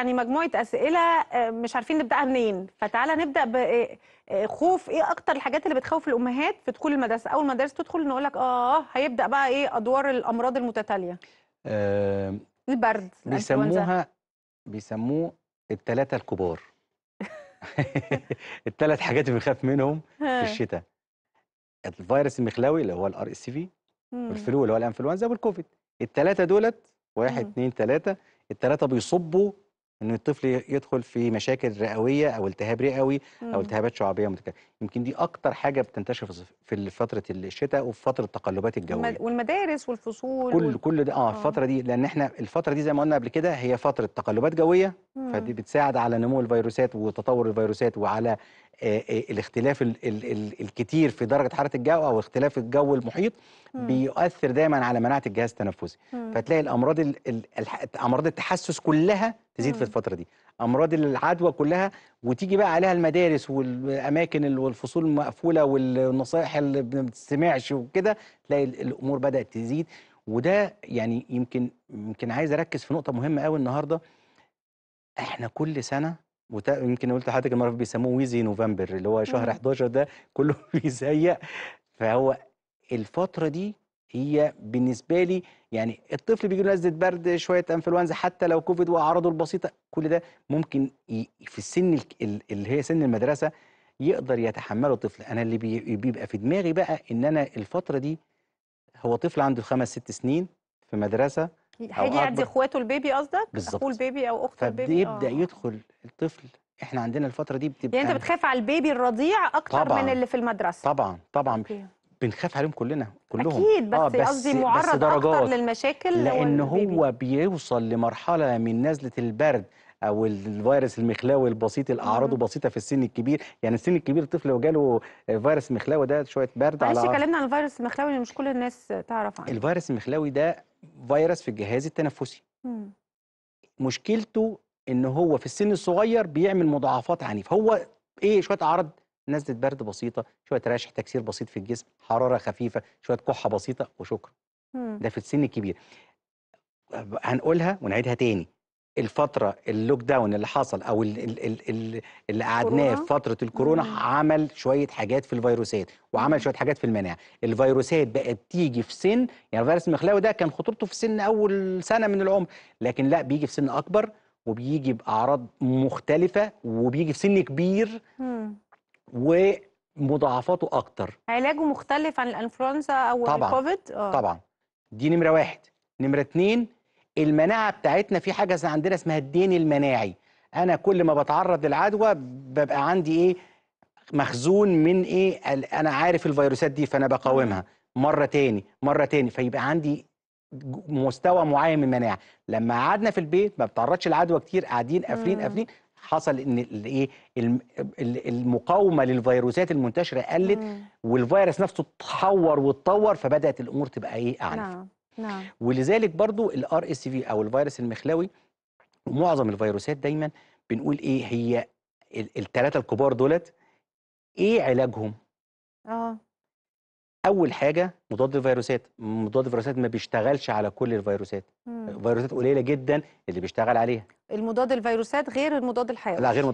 يعني مجموعه اسئله آه، مش عارفين نبداها منين فتعالى نبدا بخوف آه، آه، ايه اكتر الحاجات اللي بتخوف الامهات في دخول المدرسه اول ما المدرسه تدخل نقول لك اه هيبدا بقى ايه ادوار الامراض المتتاليه آه البرد بيسموها بيسموه الثلاثه الكبار الثلاث حاجات اللي بنخاف منهم في الشتاء الفيروس المخلاوي اللي هو الار اس في والفلو اللي هو الانفلونزا والكوفيد الثلاثه دولت واحد اثنين ثلاثه الثلاثه بيصبوا ان الطفل يدخل في مشاكل رئويه او التهاب رئوي او التهابات شعبيه متكرره يمكن دي اكتر حاجه بتنتشر في فتره الشتاء وفي فتره التقلبات الجويه والمدارس والفصول كل كل ده آه،, اه الفتره دي لان احنا الفتره دي زي ما قلنا قبل كده هي فتره تقلبات جويه فدي بتساعد على نمو الفيروسات وتطور الفيروسات وعلى آه، آه، الاختلاف الكتير في درجه حراره الجو او اختلاف الجو المحيط مم. بيؤثر دايما على مناعه الجهاز التنفسي فتلاقي الامراض امراض التحسس كلها تزيد في الفتره دي امراض العدوى كلها وتيجي بقى عليها المدارس والاماكن والفصول المقفوله والنصائح اللي ما بتسمعش وكده تلاقي الامور بدات تزيد وده يعني يمكن يمكن عايز اركز في نقطه مهمه قوي النهارده احنا كل سنه يمكن قلت لحضرتك المره بيسموه ويزي نوفمبر اللي هو شهر 11 ده كله بيزيق فهو الفتره دي هي بالنسبه لي يعني الطفل بيجي له نزله برد شويه انفلونزا حتى لو كوفيد واعراضه البسيطه كل ده ممكن في السن اللي هي سن المدرسه يقدر يتحمله الطفل انا اللي بيبقى في دماغي بقى ان انا الفتره دي هو طفل عنده خمس ست سنين في مدرسه هيجي يعدي اخواته البيبي قصدك اخوه البيبي او اخته البيبي فبيبدا آه. يدخل الطفل احنا عندنا الفتره دي يعني بتبقى يعني انت بتخاف على البيبي الرضيع اكتر طبعًا من اللي في المدرسه طبعا طبعا أوكي. بنخاف عليهم كلنا كلهم اكيد بس آه، قصدي معرض بس درجات اكتر للمشاكل لان هو بيوصل لمرحله من نزله البرد او الفيروس المخلاوي البسيط الاعراض بسيطه في السن الكبير يعني السن الكبير الطفل لو جاله فيروس مخلاوي ده شويه برد على ماشي كلمنا عن الفيروس المخلاوي اللي مش كل الناس تعرف عنه الفيروس المخلاوي ده فيروس في الجهاز التنفسي مم. مشكلته ان هو في السن الصغير بيعمل مضاعفات عنيفه هو ايه شويه اعراض نزله برد بسيطه شويه رشح تكسير بسيط في الجسم حراره خفيفه شويه كحه بسيطه وشكرا إمم. ده في السن الكبير هنقولها ونعيدها تاني الفتره اللوك داون اللي حصل او الـ الـ الـ اللي قعدناه في فتره الكورونا مم. عمل شويه حاجات في الفيروسات وعمل إمم. شويه حاجات في المناعه الفيروسات بقت تيجي في سن يعني فيروس المخلاوي ده كان خطورته في سن اول سنه من العمر لكن لا بيجي في سن اكبر وبيجي باعراض مختلفه وبيجي في سن كبير مم. ومضاعفاته اكتر علاجه مختلف عن الانفلونزا او طبعًا الكوفيد أوه. طبعا دي نمره واحد نمره اتنين المناعه بتاعتنا في حاجه عندنا اسمها الدين المناعي انا كل ما بتعرض للعدوى ببقى عندي ايه مخزون من ايه انا عارف الفيروسات دي فانا بقاومها مره تاني مره تاني فيبقى عندي مستوى معين من المناعه لما قعدنا في البيت ما بتعرضش لعدوى كتير قاعدين قافلين قافلين حصل ان الايه المقاومه للفيروسات المنتشره قلت والفيروس نفسه اتحور واتطور فبدات الامور تبقى ايه اعنف نعم نعم ولذلك برضو الار اس في او الفيروس المخلوي ومعظم الفيروسات دايما بنقول ايه هي الثلاثه الكبار دولت ايه علاجهم اه اول حاجه مضاد الفيروسات مضاد الفيروسات ما بيشتغلش على كل الفيروسات مم. فيروسات قليله جدا اللي بيشتغل عليها المضاد الفيروسات غير المضاد الحيوي لا غير